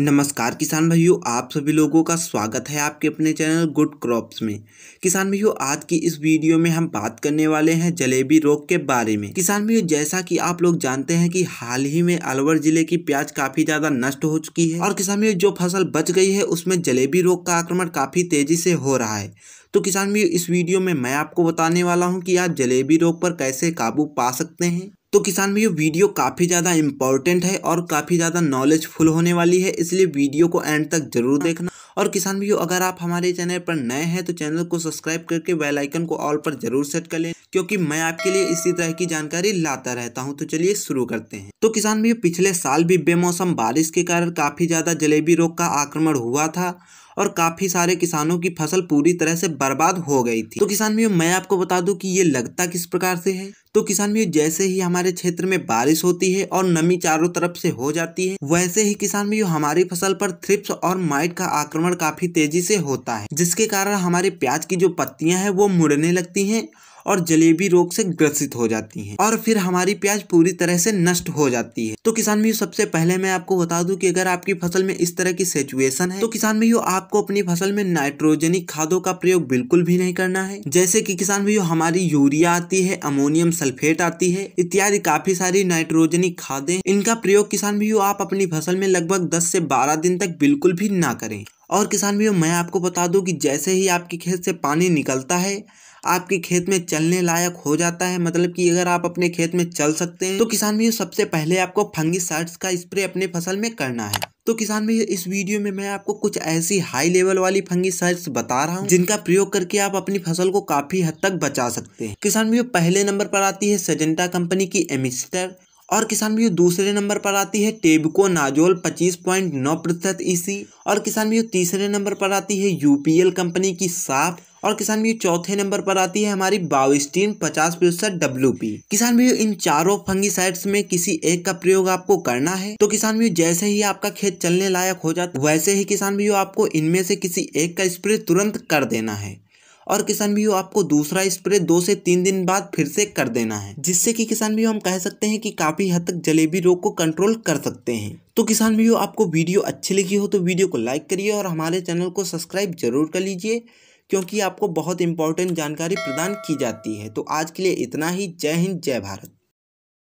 नमस्कार किसान भाइयों आप सभी लोगों का स्वागत है आपके अपने चैनल गुड क्रॉप्स में किसान भाइयों आज की इस वीडियो में हम बात करने वाले हैं जलेबी रोग के बारे में किसान भाइयों जैसा कि आप लोग जानते हैं कि हाल ही में अलवर जिले की प्याज काफी ज्यादा नष्ट हो चुकी है और किसान भाइयों जो फसल बच गई है उसमें जलेबी रोग का आक्रमण काफी तेजी से हो रहा है तो किसान भाइयों इस वीडियो में मैं आपको बताने वाला हूँ कि आप जलेबी रोग पर कैसे काबू पा सकते हैं तो किसान भाइयों वीडियो काफ़ी ज़्यादा इंपॉर्टेंट है और काफ़ी ज़्यादा नॉलेजफुल होने वाली है इसलिए वीडियो को एंड तक जरूर देखना और किसान भाइयों अगर आप हमारे चैनल पर नए हैं तो चैनल को सब्सक्राइब करके बेल आइकन को ऑल पर जरूर सेट कर लें क्योंकि मैं आपके लिए इसी तरह की जानकारी लाता रहता हूं तो चलिए शुरू करते हैं तो किसान भैया पिछले साल भी बेमौसम बारिश के कारण काफ़ी ज़्यादा जलेबी रोग का आक्रमण हुआ था और काफ़ी सारे किसानों की फसल पूरी तरह से बर्बाद हो गई थी तो किसान भाइयों मैं आपको बता दूं कि ये लगता किस प्रकार से है तो किसान भाइयों जैसे ही हमारे क्षेत्र में बारिश होती है और नमी चारों तरफ से हो जाती है वैसे ही किसान भाइयों हमारी फसल पर थ्रिप्स और माइट का आक्रमण काफी तेजी से होता है जिसके कारण हमारे प्याज की जो पत्तियां हैं वो मुड़ने लगती हैं और जलेबी रोग से ग्रसित हो जाती हैं और फिर हमारी प्याज पूरी तरह से नष्ट हो जाती है तो किसान भाइयों सबसे पहले मैं आपको बता दूं कि अगर आपकी फसल में इस तरह की सिचुएशन है तो किसान भाइयों आपको अपनी फसल में नाइट्रोजनिक खादों का प्रयोग बिल्कुल भी नहीं करना है जैसे कि किसान भाइयों हमारी यूरिया आती है अमोनियम सल्फेट आती है इत्यादि काफी सारी नाइट्रोजनिक खादे इनका प्रयोग किसान भाइयों आप अपनी फसल में लगभग 10 से 12 दिन तक बिल्कुल भी ना करें और किसान भैया मैं आपको बता दूं कि जैसे ही आपके खेत से पानी निकलता है आपके खेत में चलने लायक हो जाता है मतलब कि अगर आप अपने खेत में चल सकते हैं तो किसान भैया सबसे पहले आपको फंगी का स्प्रे अपने फसल में करना है तो किसान भैया इस वीडियो में मैं आपको कुछ ऐसी हाई लेवल वाली फंगी साइड्स बता रहा हूँ जिनका प्रयोग करके आप अपनी फसल को काफी हद तक बचा सकते हैं किसान भैया पहले नंबर पर आती है सजेंटा कंपनी की एमिस्टर और किसान भी दूसरे नंबर पर आती है टेबको नाजोल पच्चीस पॉइंट नौ प्रतिशत ईसी e और किसान भी तीसरे नंबर पर आती है यूपीएल कंपनी की साफ और किसान व्यू चौथे नंबर पर आती है हमारी बाविस्टीन पचास प्रतिशत डब्ल्यू किसान व्यू इन चारों फंगी में किसी एक का प्रयोग आपको करना है तो किसान भी जैसे ही आपका खेत चलने लायक हो जाता वैसे ही किसान व्यू आपको इनमें से किसी एक का स्प्रे तुरंत कर देना है और किसान भी आपको दूसरा स्प्रे दो से तीन दिन बाद फिर से कर देना है जिससे कि किसान भी हम कह सकते हैं कि काफ़ी हद तक जलेबी रोग को कंट्रोल कर सकते हैं तो किसान भी आपको वीडियो अच्छी लगी हो तो वीडियो को लाइक करिए और हमारे चैनल को सब्सक्राइब जरूर कर लीजिए क्योंकि आपको बहुत इंपॉर्टेंट जानकारी प्रदान की जाती है तो आज के लिए इतना ही जय हिंद जय भारत